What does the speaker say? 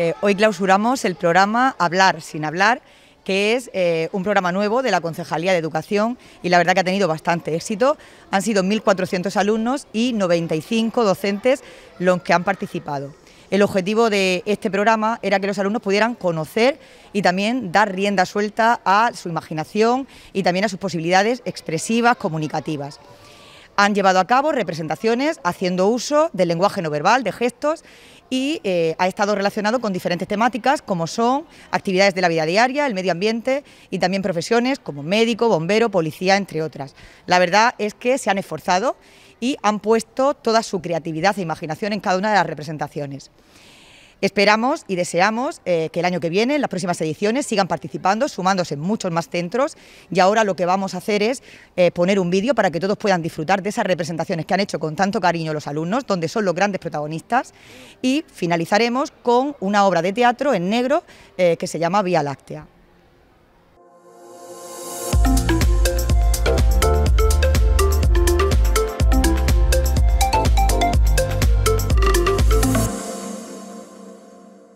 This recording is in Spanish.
Eh, hoy clausuramos el programa Hablar sin hablar que es eh, un programa nuevo de la Concejalía de Educación y la verdad que ha tenido bastante éxito. Han sido 1.400 alumnos y 95 docentes los que han participado. El objetivo de este programa era que los alumnos pudieran conocer y también dar rienda suelta a su imaginación y también a sus posibilidades expresivas, comunicativas han llevado a cabo representaciones haciendo uso del lenguaje no verbal, de gestos y eh, ha estado relacionado con diferentes temáticas como son actividades de la vida diaria, el medio ambiente y también profesiones como médico, bombero, policía, entre otras. La verdad es que se han esforzado y han puesto toda su creatividad e imaginación en cada una de las representaciones. Esperamos y deseamos eh, que el año que viene, en las próximas ediciones, sigan participando, sumándose muchos más centros y ahora lo que vamos a hacer es eh, poner un vídeo para que todos puedan disfrutar de esas representaciones que han hecho con tanto cariño los alumnos, donde son los grandes protagonistas y finalizaremos con una obra de teatro en negro eh, que se llama Vía Láctea.